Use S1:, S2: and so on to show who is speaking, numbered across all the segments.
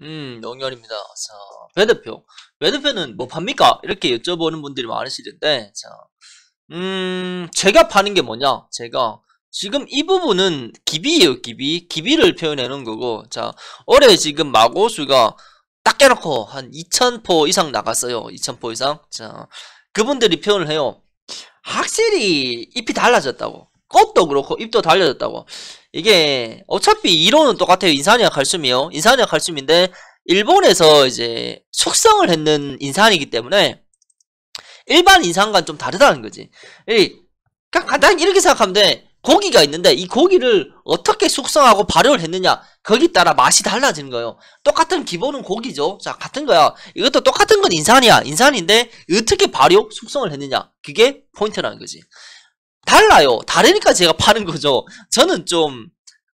S1: 음, 영렬입니다 자, 배 대표. 배 대표는 뭐 팝니까? 이렇게 여쭤보는 분들이 많으시는데, 자, 음, 제가 파는 게 뭐냐? 제가. 지금 이 부분은 기비예요, 기비. 기비를 표현해놓은 거고, 자, 올해 지금 마고수가 딱 깨놓고 한 2,000포 이상 나갔어요. 2,000포 이상. 자, 그분들이 표현을 해요. 확실히 잎이 달라졌다고. 꽃도 그렇고 입도 달려졌다고 이게 어차피 이론은 똑같아요 인산이와 칼슘이요 인산이와 칼슘인데 일본에서 이제 숙성을 했는 인산이기 때문에 일반 인산과는 좀 다르다는 거지 그냥 간단히 이렇게 생각하면 돼 고기가 있는데 이 고기를 어떻게 숙성하고 발효를 했느냐 거기 따라 맛이 달라지는 거예요 똑같은 기본은 고기죠 자 같은 거야 이것도 똑같은 건 인산이야 인산인데 어떻게 발효 숙성을 했느냐 그게 포인트라는 거지 달라요. 다르니까 제가 파는 거죠. 저는 좀,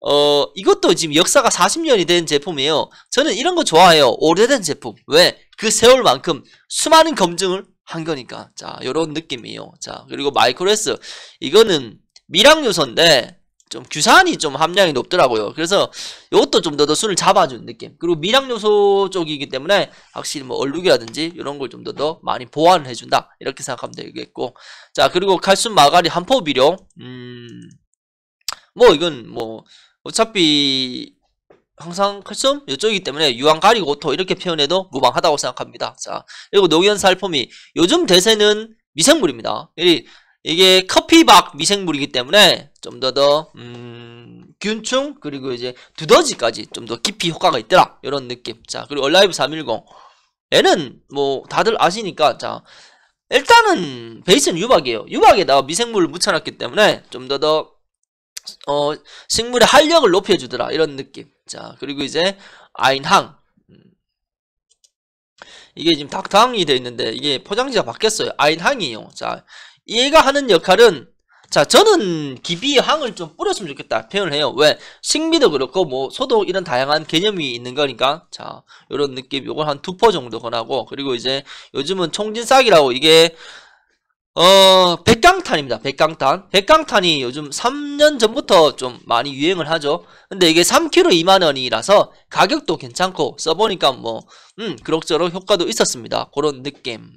S1: 어, 이것도 지금 역사가 40년이 된 제품이에요. 저는 이런 거 좋아해요. 오래된 제품. 왜? 그 세월만큼 수많은 검증을 한 거니까. 자, 요런 느낌이에요. 자, 그리고 마이크로스. 이거는 미량요소인데, 좀 규산이 좀 함량이 높더라고요. 그래서 이것도 좀 더더 술을 잡아준 느낌. 그리고 미량 요소 쪽이기 때문에 확실히 뭐 얼룩이라든지 이런 걸 좀 더 더 많이 보완을 해준다. 이렇게 생각하면 되겠고. 자, 그리고 칼슘 마가리 한포 비료. 음, 뭐 이건 뭐 어차피 항상 칼슘 이쪽이기 때문에 유황 가리 고토 이렇게 표현해도 무방하다고 생각합니다. 자, 그리고 노견살포미 요즘 대세는 미생물입니다. 이게 커피박 미생물이기 때문에 좀더 더, 음, 균충, 그리고 이제 두더지까지 좀 더 깊이 효과가 있더라. 이런 느낌. 자, 그리고 얼라이브 310. 얘는 뭐, 다들 아시니까, 자, 일단은 베이스는 유박이에요. 유박에다가 미생물을 묻혀놨기 때문에 좀 더 더, 어, 식물의 활력을 높여주더라. 이런 느낌. 자, 그리고 이제 아인항. 이게 지금 닥터항이 되어 있는데 이게 포장지가 바뀌었어요. 아인항이에요. 자, 얘가 하는 역할은 자 저는 기비항을 좀 뿌렸으면 좋겠다 표현을 해요 왜 식미도 그렇고 뭐소도 이런 다양한 개념이 있는 거니까 자요런 느낌 요걸 한 두 퍼 정도 권하고 그리고 이제 요즘은 총진싹이라고 이게 어 백강탄입니다 백강탄 백강탄이 요즘 3년 전부터 좀 많이 유행을 하죠 근데 이게 3kg 2만원이라서 가격도 괜찮고 써보니까 뭐 음 그럭저럭 효과도 있었습니다 그런 느낌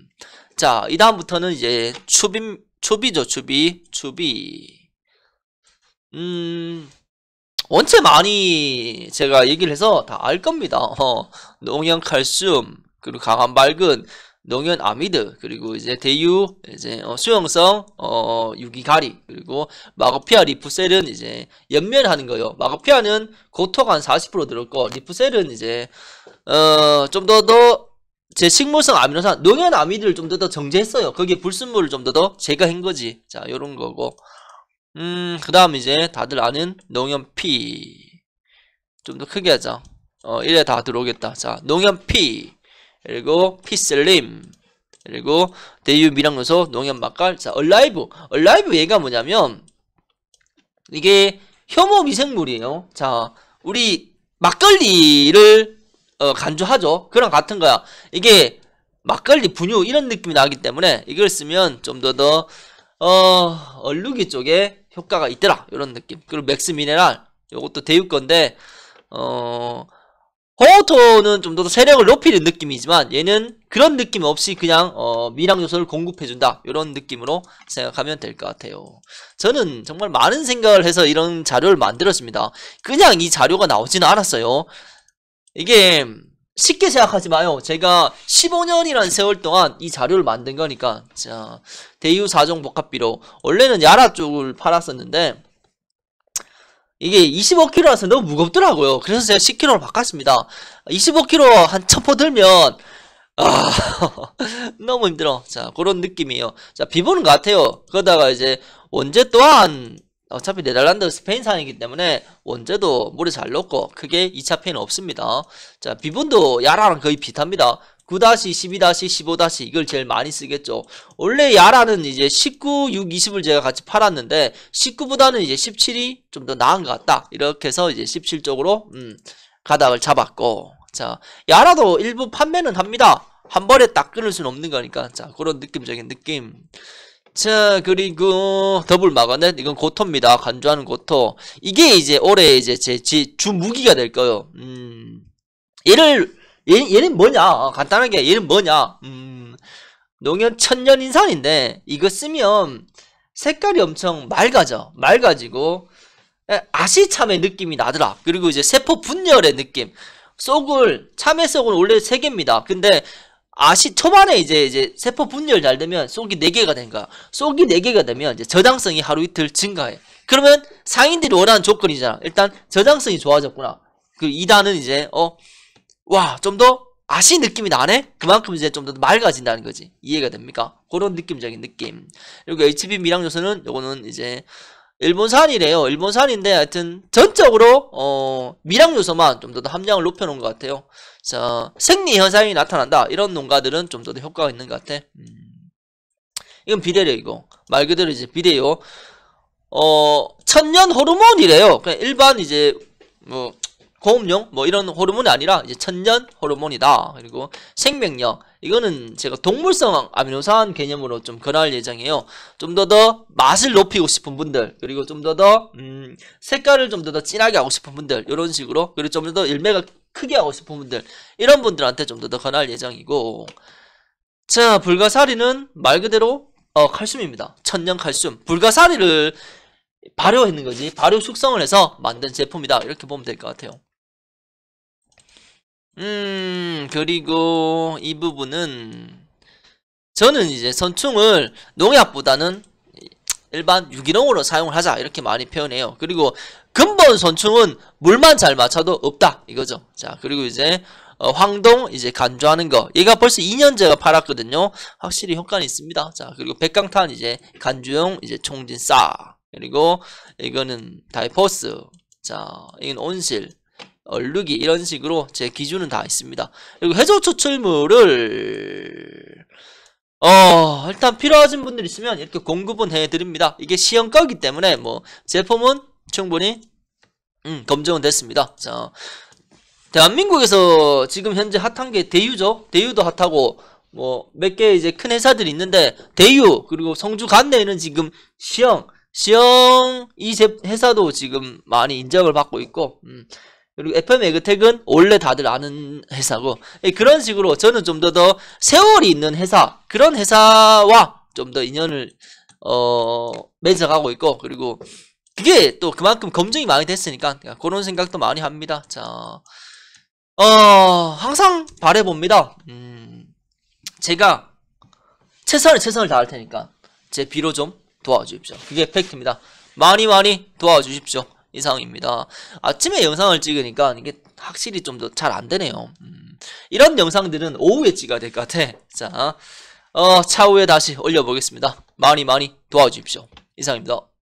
S1: 자 이 다음부터는 이제 추빔 추비죠, 추비. 추비. 음, 원체 많이 제가 얘기를 해서 다 알 겁니다. 어, 농연 칼슘, 그리고 강한 맑은, 농연 아미드, 그리고 이제 대유, 이제 어, 수용성, 어, 유기가리, 그리고 마그피아 리프셀은 이제 연면하는 거요. 마그피아는 고토가 한 40% 들었고, 리프셀은 이제, 어, 좀 더 더, 제 식물성 아미노산 농연 아미들를좀 더 더 정제했어요 거기에 불순물을 좀 더 더 제거한 거지 자 요런 거고 음그 다음 이제 다들 아는 농연 P 좀 더 크게 하자 어 이래 다 들어오겠다 자 농연 P 그리고 피슬림 그리고 대유 미량요소 농연 막갈 자 얼라이브 얼라이브 얘가 뭐냐면 이게 혐오 미생물이에요 자 우리 막걸리를 어, 간주하죠. 그런 같은 거야. 이게 막걸리 분유 이런 느낌이 나기 때문에 이걸 쓰면 좀 더더 어, 얼룩이 쪽에 효과가 있더라. 이런 느낌. 그리고 맥스 미네랄 이것도 대유 건데 어호토는좀 더 세력을 높이는 느낌이지만 얘는 그런 느낌 없이 그냥 어, 미랑 요소를 공급해준다 이런 느낌으로 생각하면 될 것 같아요 저는 정말 많은 생각을 해서 이런 자료를 만들었습니다 그냥 이 자료가 나오지는 않았어요 이게 쉽게 생각하지 마요. 제가 1 5년이란 세월 동안 이 자료를 만든 거니까 자 대유 4종 복합비로 원래는 야라 쪽을 팔았었는데 이게 25kg라서 너무 무겁더라고요. 그래서 제가 10kg로 바꿨습니다. 25kg 한 첩포 들면 아, 너무 힘들어. 자, 그런 느낌이에요. 자, 비보는 같아요. 그러다가 이제 언제 또한 어차피 네덜란드 스페인산이기 때문에 원재도 물이잘 녹고 크게 2차 피해는 없습니다. 자 비분도 야라랑 거의 비슷합니다. 9-12-15- 다시 이걸 제일 많이 쓰겠죠. 원래 야라는 이제 19, 6, 20을 제가 같이 팔았는데 19보다는 이제 17이 좀 더 나은 것 같다. 이렇게 해서 이제 17 쪽으로 음, 가닥을 잡았고 자 야라도 일부 판매는 합니다. 한 번에 딱 끊을 수는 없는 거니까 자 그런 느낌적인 느낌 자 그리고 더블 마그넷 이건 고토입니다 간주하는 고토 이게 이제 올해 이제 제, 주무기가 될 거예요 음 얘를 얘, 얘는 뭐냐 간단하게 얘는 뭐냐 음 농현 천년 인산인데 이거 쓰면 색깔이 엄청 맑아져 맑아지고 예, 아시 참의 느낌이 나더라 그리고 이제 세포 분열의 느낌 속을 참외 속은 원래 세 개입니다. 근데 아시 초반에 이제 이제 세포 분열 잘 되면 속이 4개가 된 거야. 쏘기 4개가 되면 이제 저장성이 하루 이틀 증가해. 그러면 상인들이 원하는 조건이잖아. 일단 저장성이 좋아졌구나. 그 2단은 이제 어 와, 좀 더 아시 느낌이 나네? 그만큼 이제 좀 더 맑아진다는 거지. 이해가 됩니까? 그런 느낌적인 느낌. 그리고 HB 미량 요소는 요거는 이제 일본산이래요. 일본산인데 하여튼 전적으로 어, 미량 요소만 좀 더 함량을 높여놓은 것 같아요. 자, 생리 현상이 나타난다. 이런 농가들은 좀 더 효과가 있는 것 같아. 음. 이건 비례력이고 말 그대로 이제 비례요. 어천년 호르몬이래요. 그냥 그러니까 일반 이제 뭐 고음용 뭐 이런 호르몬이 아니라 이제 천연 호르몬이다. 그리고 생명력 이거는 제가 동물성 아미노산 개념으로 좀권할 예정이에요. 좀 더더 더 맛을 높이고 싶은 분들 그리고 좀 더더 더 음, 색깔을 좀 더더 더 진하게 하고 싶은 분들 이런 식으로 그리고 좀 더 더 일매가 크게 하고 싶은 분들 이런 분들한테 좀 더 더 권할 예정이고 자 불가사리는 말 그대로 어, 칼슘입니다. 천연 칼슘 불가사리를 발효했는 거지 발효 숙성을 해서 만든 제품이다 이렇게 보면 될 것 같아요 음, 그리고 이 부분은 저는 이제 선충을 농약보다는 일반 유기농으로 사용을 하자 이렇게 많이 표현해요. 그리고 근본 선충은 물만 잘 맞춰도 없다 이거죠. 자 그리고 이제 어, 황동 이제 간주하는 거 얘가 벌써 2년제가 팔았거든요. 확실히 효과는 있습니다. 자 그리고 백강탄 이제 간주용 이제 총진싸 그리고 이거는 다이포스 자 이건 온실 얼룩이 이런 식으로 제 기준은 다 있습니다. 그리고 해저 추출물을 어 일단 필요하신 분들 있으면 이렇게 공급은 해드립니다. 이게 시험가기 때문에 뭐 제품은 충분히 음, 검증은 됐습니다. 자 대한민국에서 지금 현재 핫한 게 대유죠. 대유도 핫하고 뭐 몇 개 이제 큰 회사들이 있는데 대유 그리고 성주 간내에는 지금 시영 시영 이 회사도 지금 많이 인정을 받고 있고 음. 그리고 FM 에그텍은 원래 다들 아는 회사고 예, 그런 식으로 저는 좀 더 더 세월이 있는 회사 그런 회사와 좀 더 인연을 어 맺어가고 있고 그리고 그게 또 그만큼 검증이 많이 됐으니까 그런 생각도 많이 합니다. 자, 어 항상 바래 봅니다. 음, 제가 최선을 최선을 다할 테니까 제 비로 좀 도와주십시오. 그게 팩트입니다. 많이 많이 도와주십시오. 이상입니다. 아침에 영상을 찍으니까 이게 확실히 좀 더 잘 안 되네요. 음, 이런 영상들은 오후에 찍어야 될 것 같아. 자, 어, 차후에 다시 올려보겠습니다. 많이 많이 도와주십시오. 이상입니다.